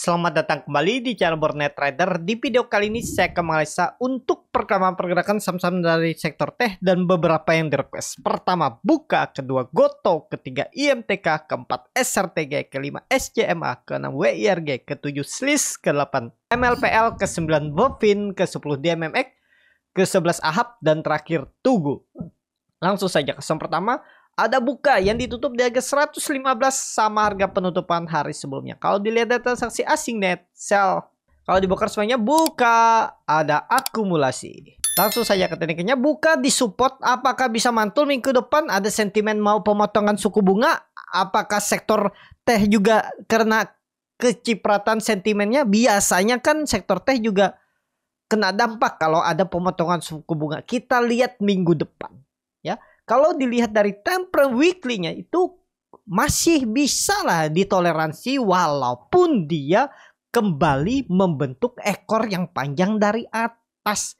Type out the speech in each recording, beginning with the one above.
Selamat datang kembali di channel Bornet Trader. Di video kali ini saya akan menganalisa untuk perkembangan pergerakan saham-saham dari sektor teh dan beberapa yang direquest. Pertama, Buka, kedua Goto, ketiga IMTK, keempat SRTG, kelima SCMA, keenam WIRG, ketujuh SLIS, ke-8 MLPL, ke-9 Bovin, ke-10 DMMX, ke-11 AHAB, dan terakhir Tugu. Langsung saja ke saham pertama, ada buka yang ditutup di harga 115 sama harga penutupan hari sebelumnya. Kalau dilihat dari transaksi asing net sell. Kalau dibuka semuanya buka, ada akumulasi. Langsung saja ke tekniknya buka di support apakah bisa mantul minggu depan ada sentimen mau pemotongan suku bunga? Apakah sektor teh juga karena kecipratan sentimennya biasanya kan sektor teh juga kena dampak kalau ada pemotongan suku bunga. Kita lihat minggu depan. Kalau dilihat dari temper weekly-nya itu masih bisa lah ditoleransi walaupun dia kembali membentuk ekor yang panjang dari atas.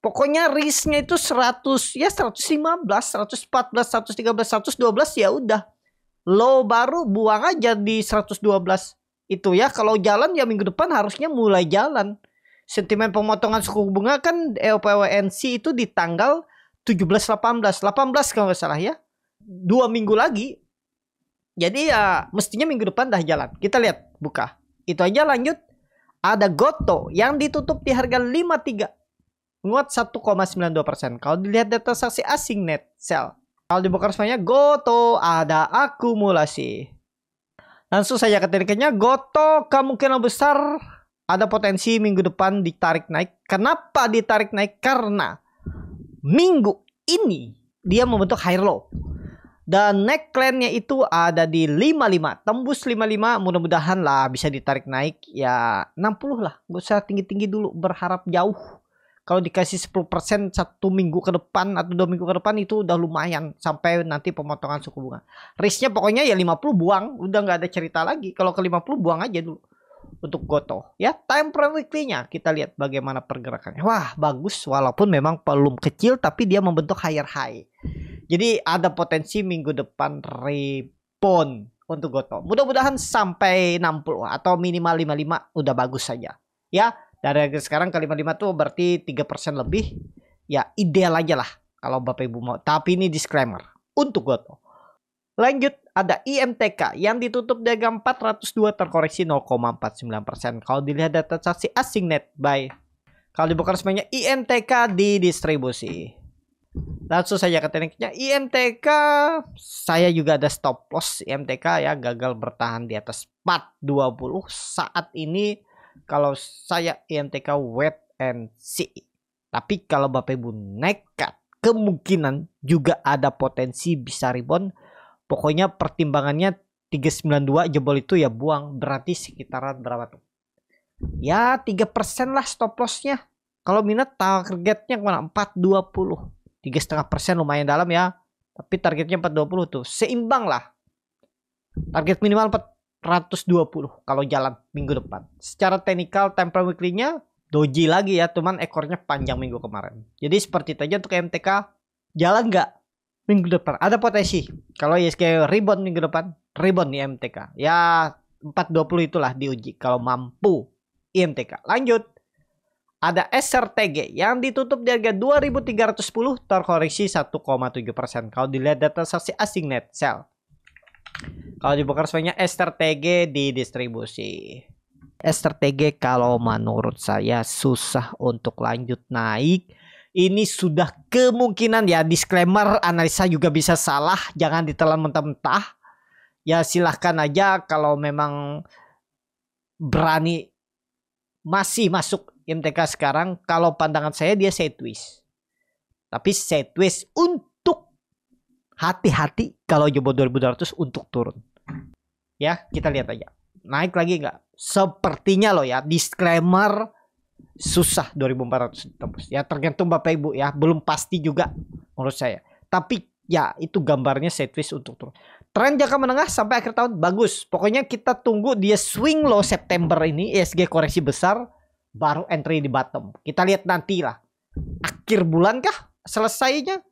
Pokoknya risknya itu 100 ya 115, 114, 113, 112 ya udah. Lo baru buang aja di 112 itu ya. Kalau jalan ya minggu depan harusnya mulai jalan. Sentimen pemotongan suku bunga kan LPWNC e itu di tanggal 17 18 18 kalau nggak salah ya dua minggu lagi jadi ya mestinya minggu depan dah jalan kita lihat buka itu aja lanjut ada Goto yang ditutup di harga 53 nguat 1,92% persen. kalau dilihat data saksi asing net sell kalau dibuka resminya Goto ada akumulasi langsung saya ke tekniknya Goto kemungkinan besar ada potensi minggu depan ditarik naik kenapa ditarik naik karena minggu ini dia membentuk higher low. Dan neckline itu ada di 55, tembus 55 mudah-mudahan lah bisa ditarik naik ya 60 lah. Gak usah tinggi-tinggi dulu berharap jauh. Kalau dikasih 10% satu minggu ke depan atau dua minggu ke depan itu udah lumayan sampai nanti pemotongan suku bunga. Risknya pokoknya ya 50 buang, udah nggak ada cerita lagi. Kalau ke 50 buang aja dulu untuk Goto ya time frame weekly-nya kita lihat bagaimana pergerakannya wah bagus walaupun memang belum kecil tapi dia membentuk higher high jadi ada potensi minggu depan rebound untuk Goto mudah-mudahan sampai 60 atau minimal 55 udah bagus saja ya dari sekarang ke 55 tuh berarti 3% lebih ya ideal aja lah kalau Bapak Ibu mau tapi ini disclaimer untuk Goto Lanjut, ada IMTK yang ditutup dagang 402 terkoreksi 0,49%. Kalau dilihat data transaksi asing net buy. Kalau dibuka resminya IMTK di distribusi. Langsung saja ke tekniknya IMTK. Saya juga ada stop loss IMTK ya gagal bertahan di atas 420 saat ini kalau saya IMTK wet and see. Tapi kalau Bapak Ibu nekat kemungkinan juga ada potensi bisa rebound Pokoknya pertimbangannya 392 jebol itu ya buang. Berarti sekitaran berapa tuh? Ya 3% lah stop lossnya. Kalau minat targetnya kemana? 420. tiga setengah persen lumayan dalam ya. Tapi targetnya 420 tuh. Seimbang lah. Target minimal 420 kalau jalan minggu depan. Secara teknikal template weekly-nya doji lagi ya. Cuman ekornya panjang minggu kemarin. Jadi seperti itu aja untuk MTK. Jalan nggak? minggu depan ada potensi kalau ISG rebound minggu depan rebound di MTK ya 420 itulah diuji kalau mampu IMTK lanjut ada SRTG yang ditutup di harga 2310 terkoreksi 1,7% kalau dilihat data saksi asing net sell kalau dibuka semuanya SRTG di distribusi SRTG kalau menurut saya susah untuk lanjut naik ini sudah kemungkinan ya disclaimer analisa juga bisa salah jangan ditelan mentah-mentah ya silahkan aja kalau memang berani masih masuk MTK sekarang kalau pandangan saya dia saya twist tapi saya twist untuk hati-hati kalau jumbo 2200 untuk turun ya kita lihat aja naik lagi nggak sepertinya loh ya disclaimer susah 2400 tembus. Ya tergantung Bapak Ibu ya, belum pasti juga menurut saya. Tapi ya itu gambarnya sideways untuk turun. Tren jangka menengah sampai akhir tahun bagus. Pokoknya kita tunggu dia swing low September ini ESG koreksi besar baru entry di bottom. Kita lihat nanti lah. Akhir bulan kah selesainya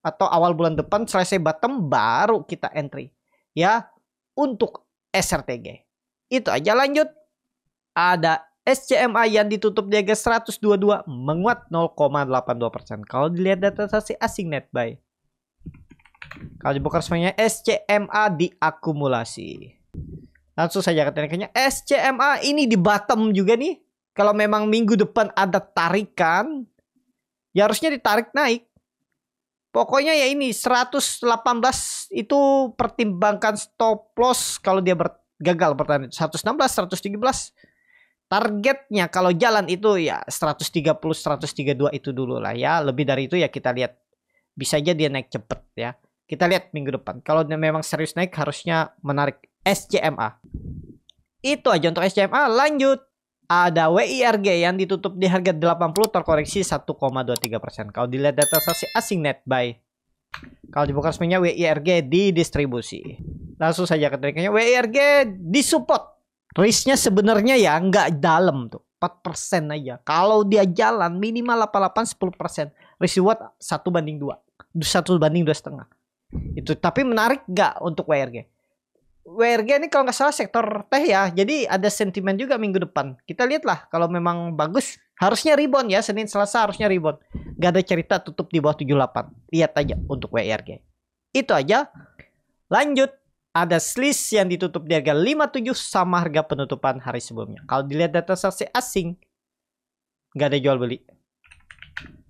atau awal bulan depan selesai bottom baru kita entry. Ya, untuk SRTG. Itu aja lanjut. Ada SCMA yang ditutup di harga 122 menguat 0,82%. Kalau dilihat data transaksi asing net buy. Kalau dibuka semuanya SCMA diakumulasi. Langsung saja tekniknya. SCMA ini di bottom juga nih. Kalau memang minggu depan ada tarikan, ya harusnya ditarik naik. Pokoknya ya ini 118 itu pertimbangkan stop loss kalau dia ber gagal pertandingan 116, 117 targetnya kalau jalan itu ya 130 132 itu dulu lah ya lebih dari itu ya kita lihat bisa aja dia naik cepet ya kita lihat minggu depan kalau dia memang serius naik harusnya menarik SCMA itu aja untuk SCMA lanjut ada WIRG yang ditutup di harga 80 terkoreksi 1,23% kalau dilihat data saksi asing net buy kalau dibuka resminya WIRG didistribusi langsung saja ke triknya WIRG disupport Risknya sebenarnya ya nggak dalam tuh. 4% aja. Kalau dia jalan minimal 88 10%. Risk reward 1 banding 2. 1 banding 2 setengah. Itu tapi menarik nggak untuk WRG? WRG ini kalau nggak salah sektor teh ya. Jadi ada sentimen juga minggu depan. Kita lihatlah kalau memang bagus harusnya rebound ya Senin Selasa harusnya rebound. Gak ada cerita tutup di bawah 78. Lihat aja untuk WRG. Itu aja. Lanjut ada selisih yang ditutup di harga 57 sama harga penutupan hari sebelumnya. Kalau dilihat data saksi asing, nggak ada jual beli.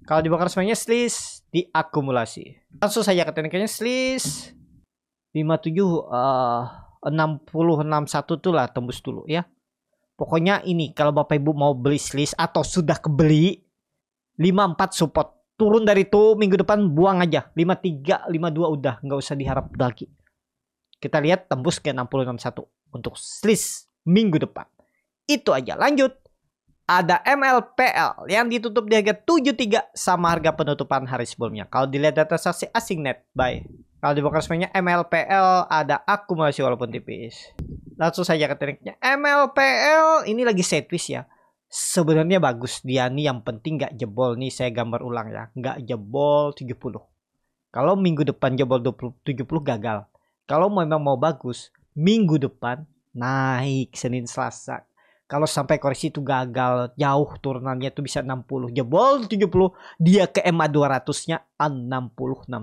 Kalau dibakar semuanya selis diakumulasi. Langsung saja ke tekniknya selis 57 uh, 61 tuh lah tembus dulu ya. Pokoknya ini kalau Bapak Ibu mau beli selis atau sudah kebeli 54 support. Turun dari itu minggu depan buang aja 53 52 udah nggak usah diharap lagi. Kita lihat tembus ke 661 untuk list minggu depan. Itu aja. Lanjut. Ada MLPL yang ditutup di harga 73 sama harga penutupan hari sebelumnya. Kalau dilihat data saksi asing net baik. Kalau di broker semuanya MLPL ada akumulasi walaupun tipis. Langsung saja ke tekniknya. MLPL ini lagi setwis ya. Sebenarnya bagus dia nih yang penting nggak jebol nih saya gambar ulang ya. Nggak jebol 70. Kalau minggu depan jebol 20, 70 gagal kalau memang mau bagus, minggu depan naik Senin Selasa. Kalau sampai koreksi itu gagal, jauh turunannya itu bisa 60, jebol 70, dia ke MA 200-nya puluh enam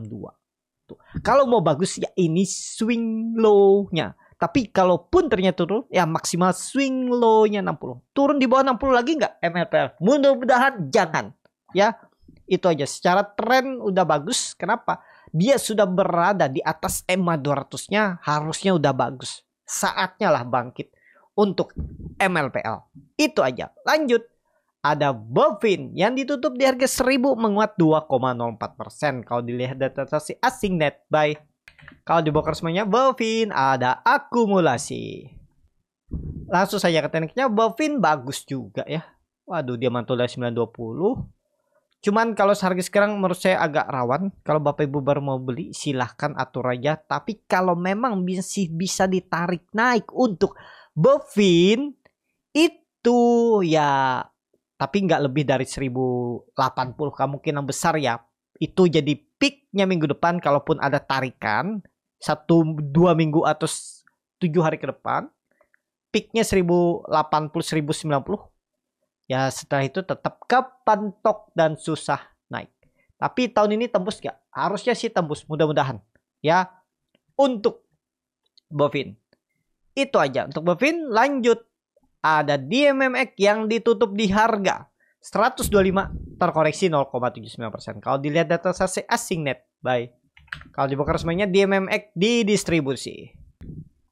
Tuh. Kalau mau bagus ya ini swing low-nya. Tapi kalaupun ternyata turun, ya maksimal swing low-nya 60. Turun di bawah 60 lagi nggak MLPR? Mudah-mudahan jangan. Ya, itu aja. Secara tren udah bagus. Kenapa? dia sudah berada di atas EMA 200-nya harusnya udah bagus. Saatnya lah bangkit untuk MLPL. Itu aja. Lanjut. Ada Bovin yang ditutup di harga 1000 menguat 2,04% kalau dilihat data transaksi asing net buy. Kalau dibongkar semuanya Bovin ada akumulasi. Langsung saja ke tekniknya Bovin bagus juga ya. Waduh dia mantul 920 Cuman kalau harga sekarang menurut saya agak rawan. Kalau Bapak Ibu baru mau beli silahkan atur aja. Tapi kalau memang masih bisa ditarik naik untuk Bovin itu ya tapi nggak lebih dari 1080 kemungkinan besar ya. Itu jadi peaknya minggu depan kalaupun ada tarikan satu dua minggu atau tujuh hari ke depan peaknya 1080 1090 Ya setelah itu tetap kepentok dan susah naik. Tapi tahun ini tembus gak? Harusnya sih tembus mudah-mudahan. Ya untuk Bovin. Itu aja untuk Bovin lanjut. Ada DMMX yang ditutup di harga 125 terkoreksi 0,79%. Kalau dilihat data sasi asing net. Bye. Kalau dibuka resminya DMMX distribusi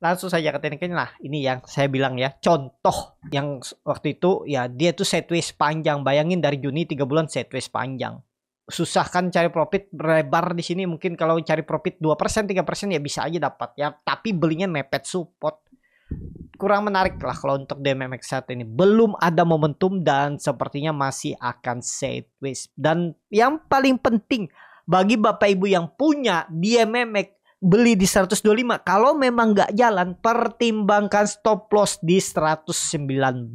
langsung saja ke tekniknya lah ini yang saya bilang ya contoh yang waktu itu ya dia tuh sideways panjang bayangin dari Juni tiga bulan sideways panjang susah kan cari profit lebar di sini mungkin kalau cari profit 2% 3% ya bisa aja dapat ya tapi belinya mepet support kurang menarik lah kalau untuk DMX saat ini belum ada momentum dan sepertinya masih akan sideways dan yang paling penting bagi bapak ibu yang punya DMMX beli di 125 kalau memang nggak jalan pertimbangkan stop loss di 119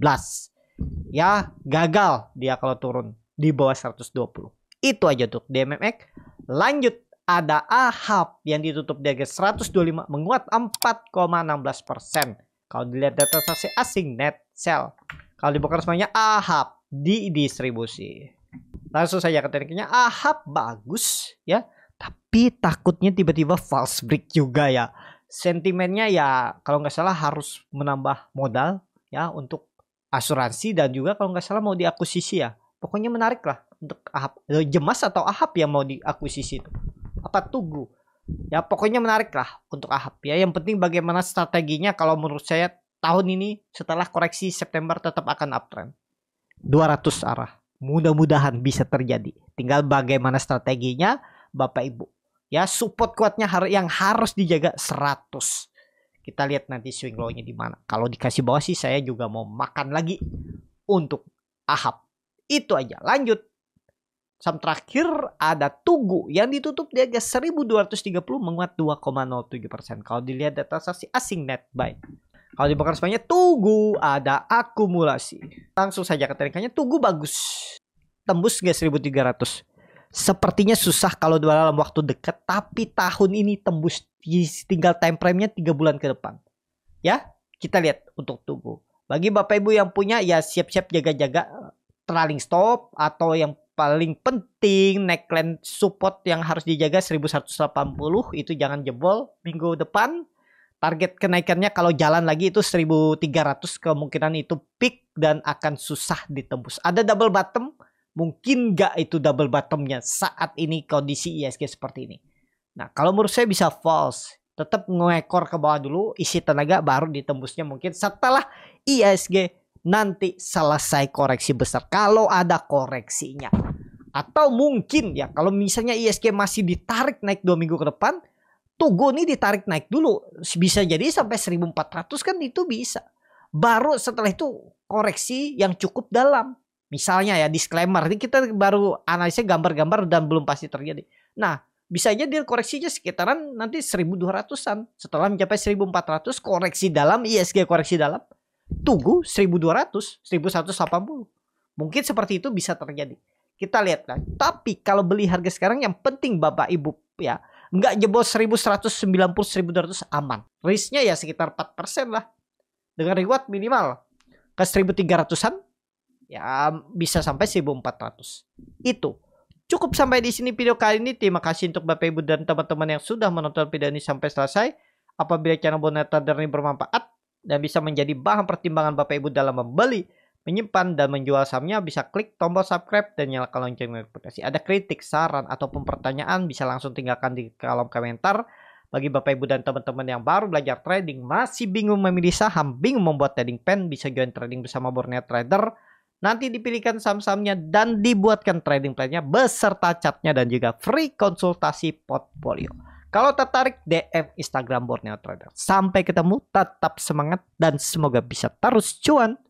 ya gagal dia kalau turun di bawah 120 itu aja untuk DMMX lanjut ada AHAB yang ditutup di harga 125 menguat 4,16% kalau dilihat data transaksi asing net sell kalau dibuka semuanya AHAB di distribusi langsung saja ke tekniknya AHAB bagus ya tapi takutnya tiba-tiba false break juga ya sentimennya ya kalau nggak salah harus menambah modal ya untuk asuransi dan juga kalau nggak salah mau diakuisisi ya pokoknya menarik lah untuk ahap eh, jemas atau ahap yang mau diakuisisi itu apa tugu ya pokoknya menarik lah untuk ahap ya yang penting bagaimana strateginya kalau menurut saya tahun ini setelah koreksi September tetap akan uptrend 200 arah mudah-mudahan bisa terjadi tinggal bagaimana strateginya Bapak Ibu. Ya, support kuatnya yang harus dijaga 100. Kita lihat nanti swing low-nya di mana. Kalau dikasih bawah sih saya juga mau makan lagi untuk Ahab. Itu aja. Lanjut. Sam terakhir ada Tugu yang ditutup di harga 1230 menguat 2,07%. Kalau dilihat data saksi asing net buy. Kalau dibakar semuanya Tugu ada akumulasi. Langsung saja ke Tugu bagus. Tembus gak 1300 sepertinya susah kalau dalam waktu dekat, tapi tahun ini tembus tinggal time frame-nya 3 bulan ke depan. Ya, kita lihat untuk tunggu. Bagi Bapak Ibu yang punya ya siap-siap jaga-jaga trailing stop atau yang paling penting neckline support yang harus dijaga 1180 itu jangan jebol minggu depan target kenaikannya kalau jalan lagi itu 1300 kemungkinan itu peak dan akan susah ditembus ada double bottom Mungkin nggak itu double bottomnya saat ini kondisi ISG seperti ini. Nah kalau menurut saya bisa false. Tetap ngekor ke bawah dulu isi tenaga baru ditembusnya mungkin setelah ISG nanti selesai koreksi besar. Kalau ada koreksinya. Atau mungkin ya kalau misalnya ISG masih ditarik naik dua minggu ke depan. Togo ini ditarik naik dulu bisa jadi sampai 1400 kan itu bisa baru setelah itu koreksi yang cukup dalam Misalnya ya disclaimer, ini kita baru analisa gambar-gambar dan belum pasti terjadi. Nah, bisa aja dia koreksinya sekitaran nanti 1200-an. Setelah mencapai 1400 koreksi dalam ISG koreksi dalam tunggu 1200, 1180. Mungkin seperti itu bisa terjadi. Kita lihat lah. Tapi kalau beli harga sekarang yang penting Bapak Ibu ya nggak jebol 1190 1200 aman. Risknya ya sekitar 4% lah. Dengan reward minimal ke 1300-an ya bisa sampai 1400 itu cukup sampai di sini video kali ini terima kasih untuk bapak ibu dan teman-teman yang sudah menonton video ini sampai selesai apabila channel boneta dan ini bermanfaat dan bisa menjadi bahan pertimbangan bapak ibu dalam membeli menyimpan dan menjual sahamnya bisa klik tombol subscribe dan nyalakan lonceng notifikasi. Ada kritik, saran, ataupun pertanyaan bisa langsung tinggalkan di kolom komentar. Bagi Bapak Ibu dan teman-teman yang baru belajar trading, masih bingung memilih saham, bingung membuat trading plan, bisa join trading bersama Borneo Trader. Nanti dipilihkan saham-sahamnya dan dibuatkan trading plan-nya beserta chart-nya dan juga free konsultasi portfolio. Kalau tertarik DM Instagram Borneo Trader. Sampai ketemu, tetap semangat dan semoga bisa terus cuan.